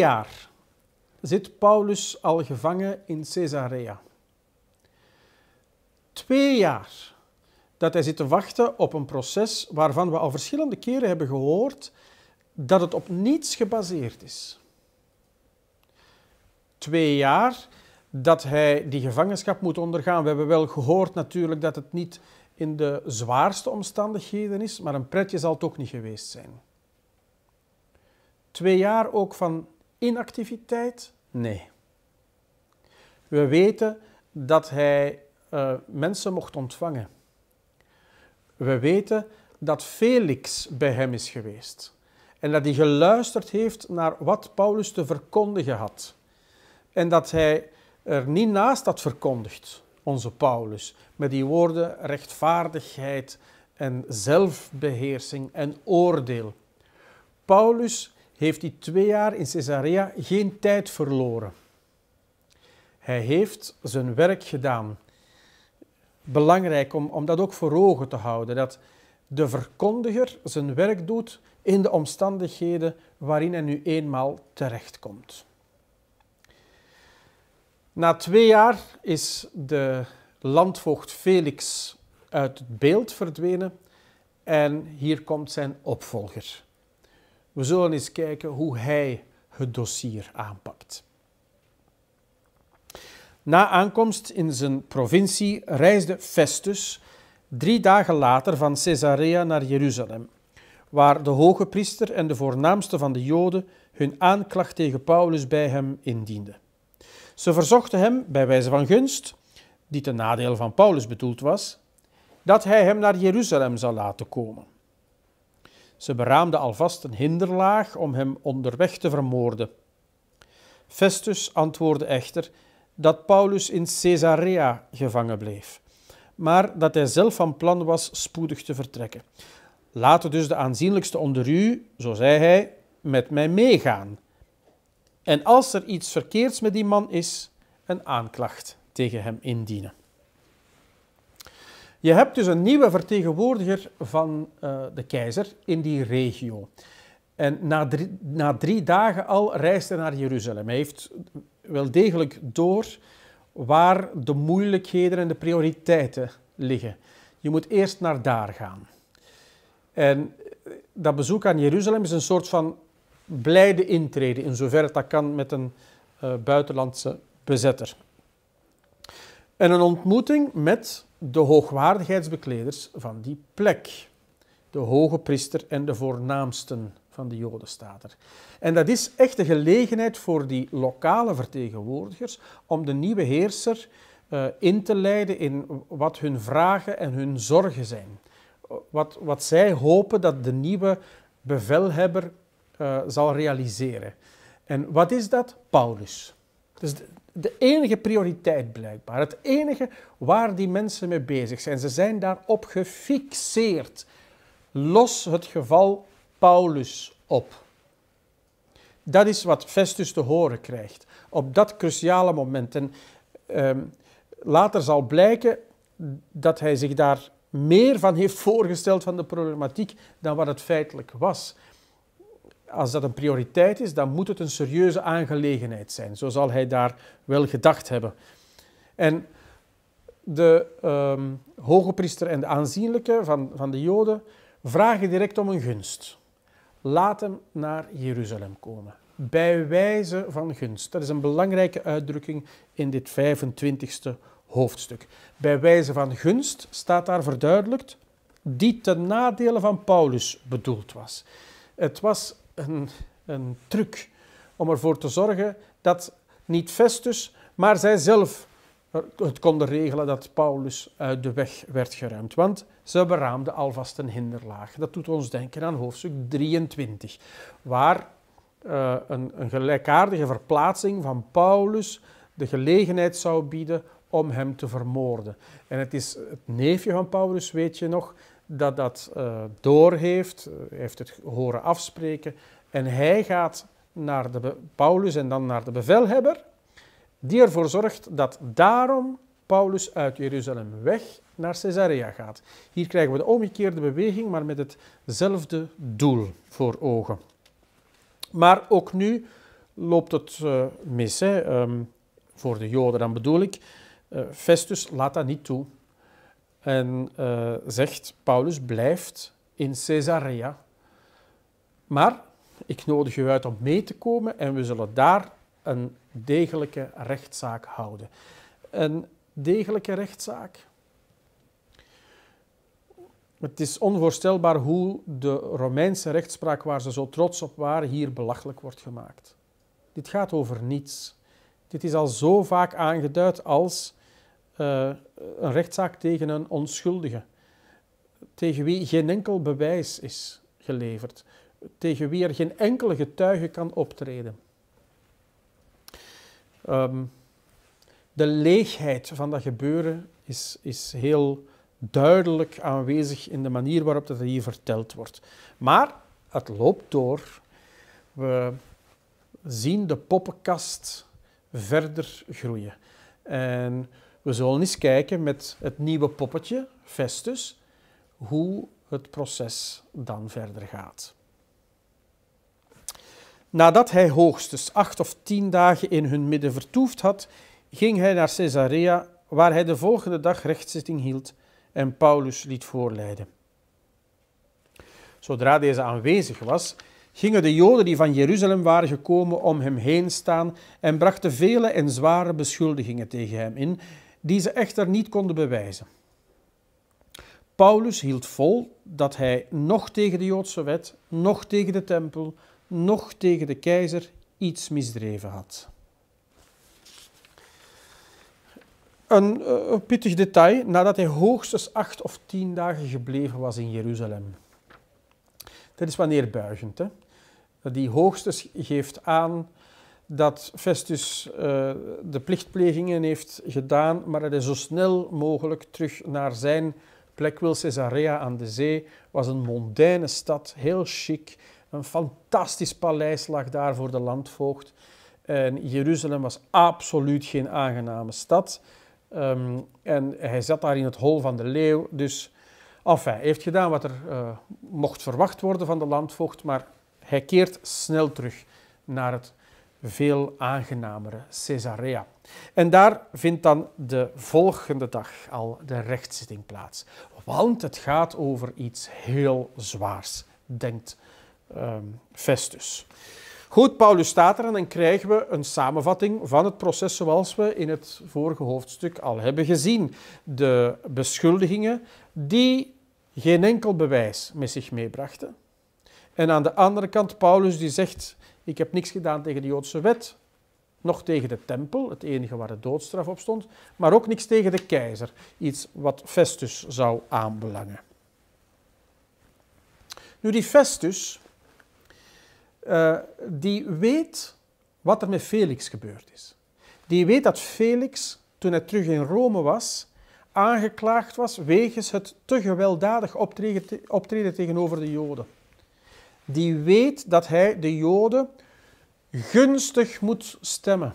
jaar zit Paulus al gevangen in Caesarea. Twee jaar dat hij zit te wachten op een proces waarvan we al verschillende keren hebben gehoord dat het op niets gebaseerd is. Twee jaar dat hij die gevangenschap moet ondergaan. We hebben wel gehoord natuurlijk dat het niet in de zwaarste omstandigheden is, maar een pretje zal het niet geweest zijn. Twee jaar ook van inactiviteit? Nee. We weten dat hij eh, mensen mocht ontvangen. We weten dat Felix bij hem is geweest en dat hij geluisterd heeft naar wat Paulus te verkondigen had. En dat hij er niet naast had verkondigd, onze Paulus, met die woorden rechtvaardigheid en zelfbeheersing en oordeel. Paulus heeft hij twee jaar in Caesarea geen tijd verloren. Hij heeft zijn werk gedaan. Belangrijk om, om dat ook voor ogen te houden, dat de verkondiger zijn werk doet in de omstandigheden waarin hij nu eenmaal terechtkomt. Na twee jaar is de landvoogd Felix uit het beeld verdwenen en hier komt zijn opvolger. We zullen eens kijken hoe hij het dossier aanpakt. Na aankomst in zijn provincie reisde Festus drie dagen later van Caesarea naar Jeruzalem, waar de hoge priester en de voornaamste van de Joden hun aanklacht tegen Paulus bij hem indienden. Ze verzochten hem, bij wijze van gunst, die ten nadeel van Paulus bedoeld was, dat hij hem naar Jeruzalem zou laten komen. Ze beraamden alvast een hinderlaag om hem onderweg te vermoorden. Festus antwoordde echter dat Paulus in Caesarea gevangen bleef, maar dat hij zelf van plan was spoedig te vertrekken. Laten dus de aanzienlijkste onder u, zo zei hij, met mij meegaan. En als er iets verkeerds met die man is, een aanklacht tegen hem indienen. Je hebt dus een nieuwe vertegenwoordiger van eh, de keizer in die regio. En na drie, na dagen al reist hij naar Jeruzalem. Hij heeft wel degelijk door waar de moeilijkheden en de prioriteiten liggen. Je moet eerst naar daar gaan. En eh, dat bezoek aan Jeruzalem is een soort van blijde intrede, in zoverre dat kan met een eh, buitenlandse bezetter. En een ontmoeting met de hoogwaardigheidsbekleders van die plek. De hoge priester en de voornaamsten van de Jodenstater. En dat is echt de gelegenheid voor die lokale vertegenwoordigers om de nieuwe heerser eh, in te leiden in wat hun vragen en hun zorgen zijn. Wat, wat zij hopen dat de nieuwe bevelhebber eh, zal realiseren. En wat is dat? Paulus. Dus de enige prioriteit blijkbaar. Het enige waar die mensen mee bezig zijn. Ze zijn daarop gefixeerd. Los het geval Paulus op. Dat is wat Festus te horen krijgt op dat cruciale moment. En ehm, later zal blijken dat hij zich daar meer van heeft voorgesteld van de problematiek dan wat het feitelijk was als dat een prioriteit is, dan moet het een serieuze aangelegenheid zijn. Zo zal hij daar wel gedacht hebben. En de um, hoge priester en de aanzienlijke van, van de Joden vragen direct om een gunst. Laat hem naar Jeruzalem komen. Bij wijze van gunst. Dat is een belangrijke uitdrukking in dit 25e hoofdstuk. Bij wijze van gunst staat daar verduidelijkt die ten nadele van Paulus bedoeld was. Het was een, een truc om ervoor te zorgen dat niet Festus, maar zijzelf het konden regelen dat Paulus uit de weg werd geruimd. Want ze beraamden alvast een hinderlaag. Dat doet ons denken aan hoofdstuk 23, waar eh, een, een gelijkaardige verplaatsing van Paulus de gelegenheid zou bieden om hem te vermoorden. En het is het neefje van Paulus, weet je nog, dat dat uh, eh, door heeft, eh, heeft het horen afspreken. En hij gaat naar de Paulus en dan naar de bevelhebber, die ervoor zorgt dat daarom Paulus uit Jeruzalem weg naar Caesarea gaat. Hier krijgen we de omgekeerde beweging, maar met hetzelfde doel voor ogen. Maar ook nu loopt het eh, mis. Hè. Ehm, voor de Joden dan bedoel ik. Uh, Festus laat dat niet toe. En eh, zegt, Paulus blijft in Caesarea. Maar ik nodig u uit om mee te komen en we zullen daar een degelijke rechtszaak houden. Een degelijke rechtszaak. Het is onvoorstelbaar hoe de Romeinse rechtspraak, waar ze zo trots op waren, hier belachelijk wordt gemaakt. Dit gaat over niets. Dit is al zo vaak aangeduid als eh, een rechtszaak tegen een onschuldige, tegen wie geen enkel bewijs is geleverd, tegen wie er geen enkele getuige kan optreden. Ehm, de leegheid van dat gebeuren is, is heel duidelijk aanwezig in de manier waarop dat hier verteld wordt. Maar het loopt door. We zien de poppenkast verder groeien. En we zullen eens kijken met het nieuwe poppetje, Festus, hoe het proces dan verder gaat. Nadat hij hoogstens acht of tien dagen in hun midden vertoefd had, ging hij naar Caesarea, waar hij de volgende dag rechtszitting hield en Paulus liet voorleiden. Zodra deze aanwezig was, gingen de Joden die van Jeruzalem waren gekomen om hem heen staan en brachten vele en zware beschuldigingen tegen hem in, die ze echter niet konden bewijzen. Paulus hield vol dat hij nog tegen de Joodse wet, nog tegen de tempel, nog tegen de keizer iets misdreven had. Een uh, pittig detail, nadat hij hoogstens acht of tien dagen gebleven was in Jeruzalem. Dat is wanneer buigend. Hè? Die hoogstens geeft aan dat Festus uh, de plichtplegingen heeft gedaan, maar dat hij zo snel mogelijk terug naar zijn plek wil. Caesarea aan de zee was een mondaine stad, heel chic. Een fantastisch paleis lag daar voor de landvoogd. En Jeruzalem was absoluut geen aangename stad. Ehm, en hij zat daar in het hol van de leeuw. Dus enfin, hij heeft gedaan wat er eh, mocht verwacht worden van de landvoogd, maar hij keert snel terug naar het veel aangenamere Caesarea. En daar vindt dan de volgende dag al de rechtszitting plaats. Want het gaat over iets heel zwaars, denkt um, Festus. Goed, Paulus staat er en dan krijgen we een samenvatting van het proces zoals we in het vorige hoofdstuk al hebben gezien. De beschuldigingen die geen enkel bewijs met zich meebrachten. En aan de andere kant Paulus die zegt ik heb niks gedaan tegen de Joodse wet, nog tegen de tempel, het enige waar de doodstraf op stond, maar ook niks tegen de keizer, iets wat Festus zou aanbelangen. Nu, die Festus, eh, die weet wat er met Felix gebeurd is. Die weet dat Felix, toen hij terug in Rome was, aangeklaagd was wegens het te gewelddadig optreden tegenover de Joden die weet dat hij de Joden gunstig moet stemmen.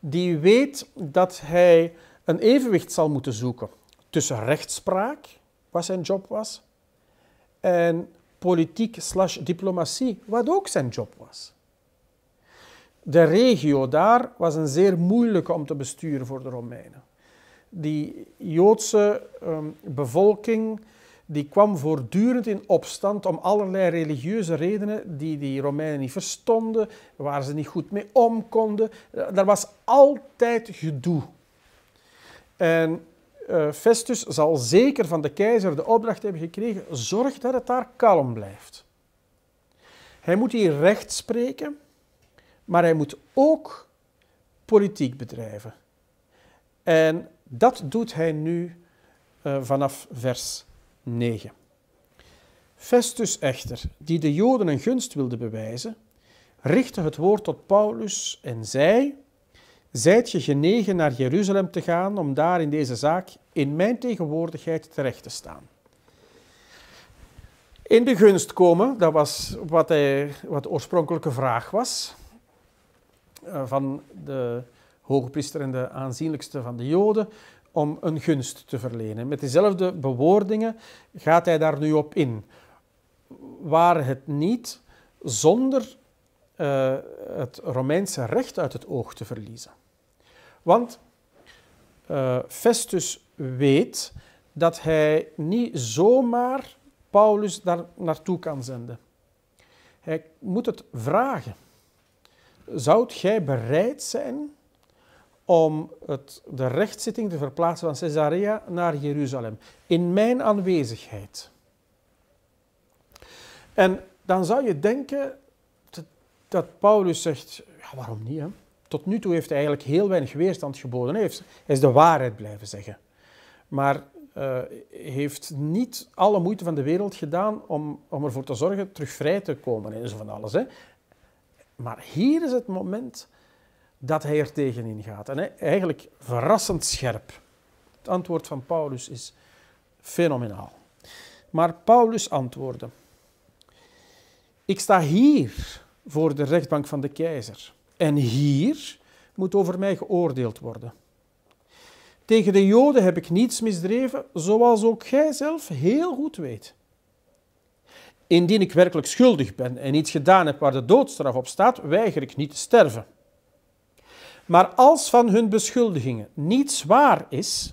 Die weet dat hij een evenwicht zal moeten zoeken tussen rechtspraak, wat zijn job was, en politiek slash diplomatie, wat ook zijn job was. De regio daar was een zeer moeilijke om te besturen voor de Romeinen. Die Joodse ehm, bevolking die kwam voortdurend in opstand om allerlei religieuze redenen die die Romeinen niet verstonden, waar ze niet goed mee om konden. Eh, er was altijd gedoe. En eh, Festus zal zeker van de keizer de opdracht hebben gekregen: zorg dat het daar kalm blijft. Hij moet hier recht spreken, maar hij moet ook politiek bedrijven. En dat doet hij nu eh, vanaf vers 9. Festus echter, die de Joden een gunst wilde bewijzen, richtte het woord tot Paulus en zei: Zijt je genegen naar Jeruzalem te gaan om daar in deze zaak in mijn tegenwoordigheid terecht te staan? In de gunst komen, dat was wat, hij, wat de oorspronkelijke vraag was eh, van de hogepriester en de aanzienlijkste van de Joden om een gunst te verlenen. Met dezelfde bewoordingen gaat hij daar nu op in. Waar het niet zonder eh, het Romeinse recht uit het oog te verliezen. Want eh, Festus weet dat hij niet zomaar Paulus daar naartoe kan zenden. Hij moet het vragen. Zou jij bereid zijn om het, de rechtszitting te verplaatsen van Caesarea naar Jeruzalem. In mijn aanwezigheid. En dan zou je denken dat Paulus zegt, ja, waarom niet? Hè? Tot nu toe heeft hij eigenlijk heel weinig weerstand geboden. Hij is de waarheid blijven zeggen. Maar uh, heeft niet alle moeite van de wereld gedaan om, om ervoor te zorgen terug vrij te komen en zo van alles. Hè? Maar hier is het moment dat hij er tegenin gaat. En eigenlijk verrassend scherp. Het antwoord van Paulus is fenomenaal. Maar Paulus antwoordde: Ik sta hier voor de rechtbank van de keizer. En hier moet over mij geoordeeld worden. Tegen de Joden heb ik niets misdreven, zoals ook gij zelf heel goed weet. Indien ik werkelijk schuldig ben en iets gedaan heb waar de doodstraf op staat, weiger ik niet te sterven. Maar als van hun beschuldigingen niets waar is,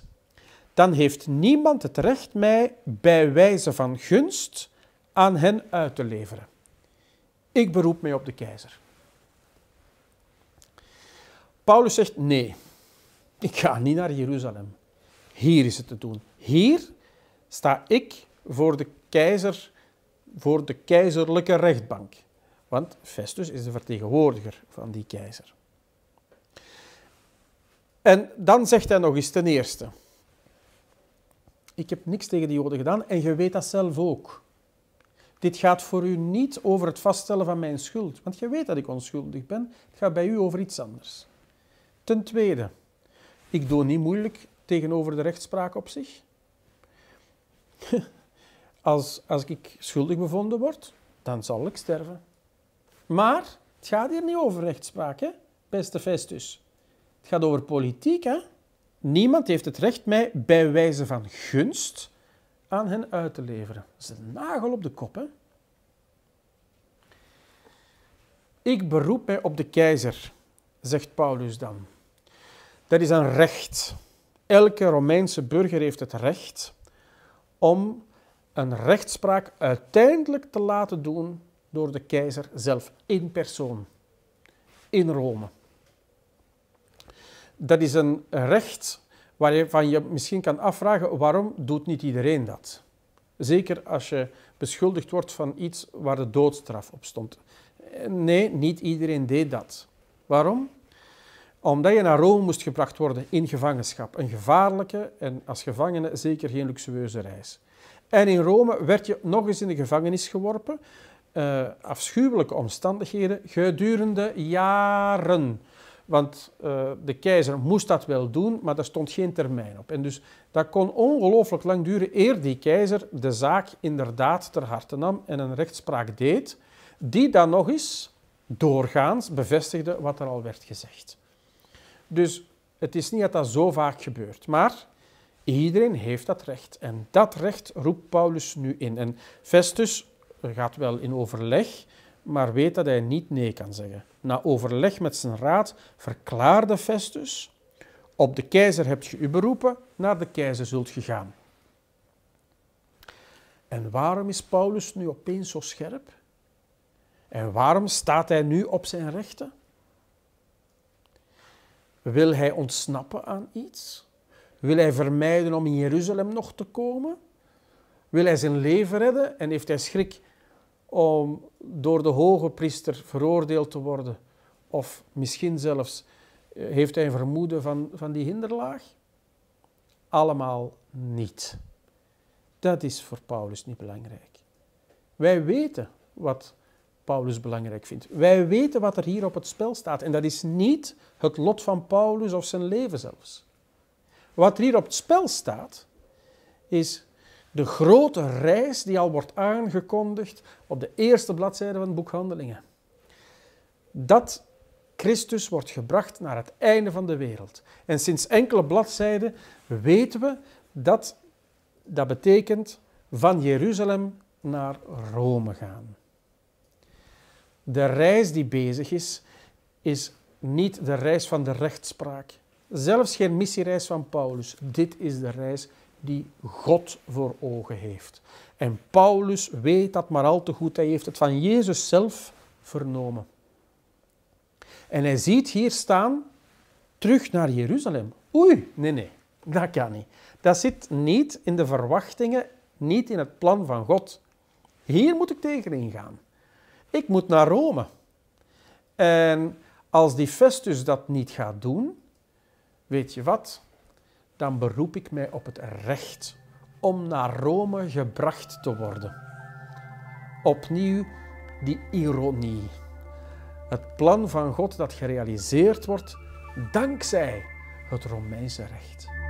dan heeft niemand het recht mij bij wijze van gunst aan hen uit te leveren. Ik beroep mij op de keizer. Paulus zegt nee, ik ga niet naar Jeruzalem. Hier is het te doen. Hier sta ik voor de keizer, voor de keizerlijke rechtbank. Want Festus is de vertegenwoordiger van die keizer. En dan zegt hij nog eens ten eerste. Ik heb niks tegen die Joden gedaan en je weet dat zelf ook. Dit gaat voor u niet over het vaststellen van mijn schuld, want je weet dat ik onschuldig ben. Het gaat bij u over iets anders. Ten tweede, ik doe niet moeilijk tegenover de rechtspraak op zich. Als, als ik schuldig bevonden word, dan zal ik sterven. Maar het gaat hier niet over rechtspraak, hè? beste Festus. Het gaat over politiek. Hè? Niemand heeft het recht mij bij wijze van gunst aan hen uit te leveren. Dat is een nagel op de kop. Hè? Ik beroep mij op de keizer, zegt Paulus dan. Dat is een recht. Elke Romeinse burger heeft het recht om een rechtspraak uiteindelijk te laten doen door de keizer zelf in persoon in Rome dat is een recht waarvan je misschien kan afvragen waarom doet niet iedereen dat? Zeker als je beschuldigd wordt van iets waar de doodstraf op stond. Nee, niet iedereen deed dat. Waarom? Omdat je naar Rome moest gebracht worden in gevangenschap. Een gevaarlijke en als gevangene zeker geen luxueuze reis. En in Rome werd je nog eens in de gevangenis geworpen. Eh, afschuwelijke omstandigheden gedurende jaren. Want eh, de keizer moest dat wel doen, maar daar stond geen termijn op. En dus dat kon ongelooflijk lang duren eer die keizer de zaak inderdaad ter harte nam en een rechtspraak deed, die dan nog eens doorgaans bevestigde wat er al werd gezegd. Dus het is niet dat dat zo vaak gebeurt, maar iedereen heeft dat recht. En dat recht roept Paulus nu in. En Festus gaat wel in overleg maar weet dat hij niet nee kan zeggen. Na overleg met zijn raad verklaarde Festus: Op de keizer hebt je u beroepen, naar de keizer zult je gaan. En waarom is Paulus nu opeens zo scherp? En waarom staat hij nu op zijn rechten? Wil hij ontsnappen aan iets? Wil hij vermijden om in Jeruzalem nog te komen? Wil hij zijn leven redden en heeft hij schrik om door de hoge priester veroordeeld te worden. Of misschien zelfs eh, heeft hij een vermoeden van, van die hinderlaag? Allemaal niet. Dat is voor Paulus niet belangrijk. Wij weten wat Paulus belangrijk vindt. Wij weten wat er hier op het spel staat. En dat is niet het lot van Paulus of zijn leven zelfs. Wat hier op het spel staat, is de grote reis die al wordt aangekondigd op de eerste bladzijde van het boek Handelingen. Dat Christus wordt gebracht naar het einde van de wereld. En sinds enkele bladzijden weten we dat dat betekent van Jeruzalem naar Rome gaan. De reis die bezig is, is niet de reis van de rechtspraak. Zelfs geen missiereis van Paulus. Dit is de reis die God voor ogen heeft. En Paulus weet dat maar al te goed. Hij heeft het van Jezus zelf vernomen. En hij ziet hier staan, terug naar Jeruzalem. Oei, nee, nee, dat kan niet. Dat zit niet in de verwachtingen, niet in het plan van God. Hier moet ik tegenin gaan. Ik moet naar Rome. En als die Festus dat niet gaat doen, weet je wat? dan beroep ik mij op het recht om naar Rome gebracht te worden. Opnieuw die ironie. Het plan van God dat gerealiseerd wordt dankzij het Romeinse recht.